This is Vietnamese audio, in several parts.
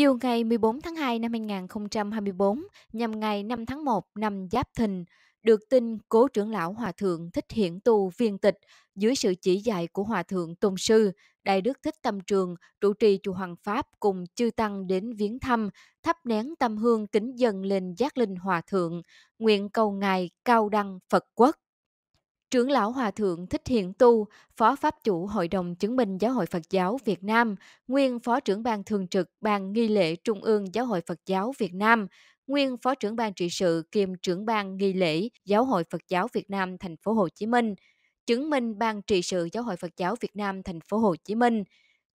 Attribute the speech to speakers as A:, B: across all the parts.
A: Chiều ngày 14 tháng 2 năm 2024, nhằm ngày 5 tháng 1 năm Giáp Thìn, được tin cố trưởng lão Hòa Thượng Thích Hiển Tu viên tịch dưới sự chỉ dạy của Hòa Thượng Tôn Sư, Đại Đức Thích Tâm Trường, trụ trì Chùa Hoàng Pháp cùng chư Tăng đến viếng thăm, thắp nén tâm hương kính dân lên giác linh Hòa Thượng, nguyện cầu Ngài cao đăng Phật quốc. Trưởng lão Hòa Thượng Thích Hiện Tu, Phó Pháp chủ Hội đồng Chứng minh Giáo hội Phật giáo Việt Nam, nguyên Phó trưởng ban thường trực Ban nghi lễ Trung ương Giáo hội Phật giáo Việt Nam, nguyên Phó trưởng ban trị sự kiêm trưởng ban nghi lễ Giáo hội Phật giáo Việt Nam thành phố Hồ Chí Minh, chứng minh Ban trị sự Giáo hội Phật giáo Việt Nam thành phố Hồ Chí Minh,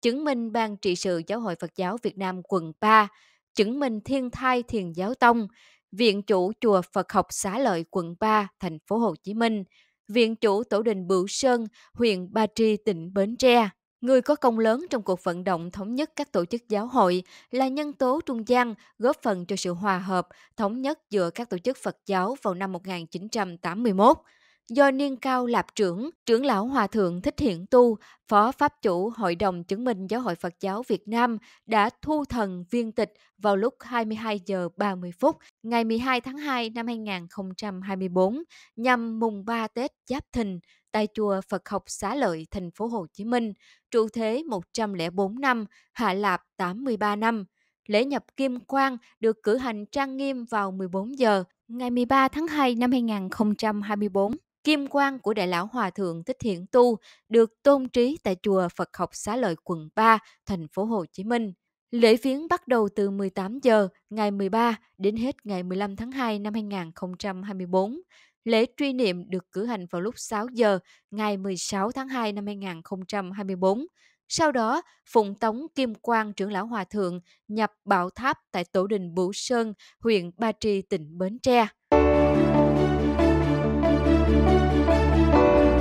A: chứng minh Ban trị sự Giáo hội Phật giáo Việt Nam quận 3, chứng minh Thiên Thai Thiền giáo tông, viện chủ chùa Phật học Xá Lợi quận 3 thành phố Hồ Chí Minh viện chủ tổ đình Bửu Sơn, huyện Ba Tri, tỉnh Bến Tre. Người có công lớn trong cuộc vận động thống nhất các tổ chức giáo hội là nhân tố trung gian góp phần cho sự hòa hợp, thống nhất giữa các tổ chức Phật giáo vào năm 1981 do niên cao lạp trưởng, trưởng lão Hòa Thượng Thích Hiển Tu, Phó Pháp chủ Hội đồng Chứng minh Giáo hội Phật giáo Việt Nam đã thu thần viên tịch vào lúc 22 giờ 30 phút ngày 12 tháng 2 năm 2024 nhằm mùng 3 Tết Giáp Thìn tại chùa Phật học Xá Lợi thành phố Hồ Chí Minh, trụ thế 104 năm, hạ lạp 83 năm. Lễ nhập kim quang được cử hành trang nghiêm vào 14 giờ ngày 13 tháng 2 năm 2024 kim quan của Đại lão Hòa Thượng Thích Hiển Tu được tôn trí tại chùa Phật học Xá Lợi quận 3, thành phố Hồ Chí Minh. Lễ viếng bắt đầu từ 18 giờ ngày 13 đến hết ngày 15 tháng 2 năm 2024. Lễ truy niệm được cử hành vào lúc 6 giờ ngày 16 tháng 2 năm 2024. Sau đó, Phụng Tống Kim Quang trưởng lão Hòa Thượng nhập bảo tháp tại Tổ đình Bửu Sơn, huyện Ba Tri, tỉnh Bến Tre. thank you